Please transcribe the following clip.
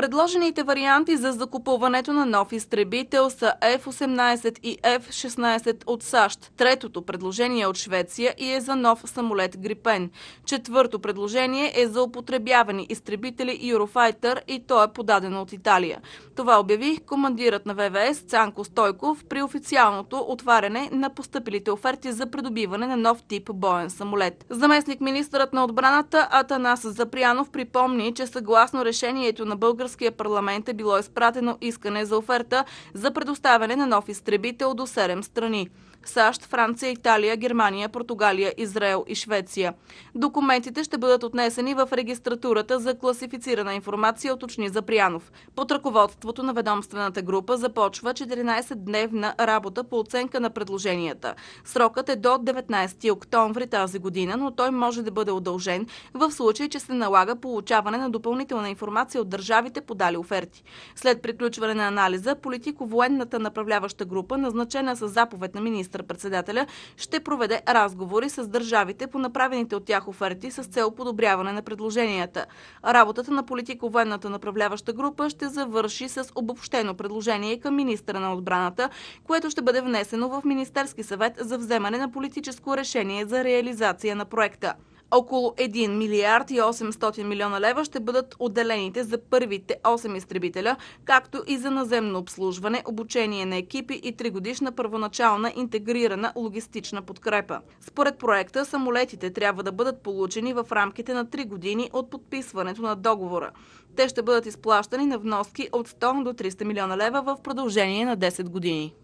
Предложените варианти за закупуването на нов изтребител са F-18 и F-16 от САЩ. Третото предложение е от Швеция и е за нов самолет Грипен. Четвърто предложение е за употребявани изтребители Eurofighter и то е подадено от Италия. Това обяви командирът на ВВС Цанко Стойков при официалното отваряне на поступилите оферти за придобиване на нов тип боен самолет. Заместник министърът на отбраната Атанас Запрянов припомни, че съгласно решението на българ българския парламент е било изпратено искане за оферта за предоставяне на нов изтребител до 7 страни. САЩ, Франция, Италия, Германия, Португалия, Израел и Швеция. Документите ще бъдат отнесени в регистратурата за класифицирана информация, уточни Запрянов. Под ръководството на ведомствената група започва 14-дневна работа по оценка на предложенията. Срокът е до 19 октомври тази година, но той може да бъде удължен в случай, че се налага получаване на допълнителна информация от държавите, държавите подали оферти. След приключване на анализа, политико-военната направляваща група, назначена с заповед на министър-председателя, ще проведе разговори с държавите по направените от тях оферти с цел подобряване на предложенията. Работата на политико-военната направляваща група ще завърши с обобщено предложение към министра на отбраната, което ще бъде внесено в Министерски съвет за вземане на политическо решение за реализация на проекта. Около 1 милиард и 800 милиона лева ще бъдат отделените за първите 8 изтребителя, както и за наземно обслужване, обучение на екипи и тригодишна първоначална интегрирана логистична подкрепа. Според проекта, самолетите трябва да бъдат получени в рамките на 3 години от подписването на договора. Те ще бъдат изплащани на вноски от 100 до 300 милиона лева в продължение на 10 години.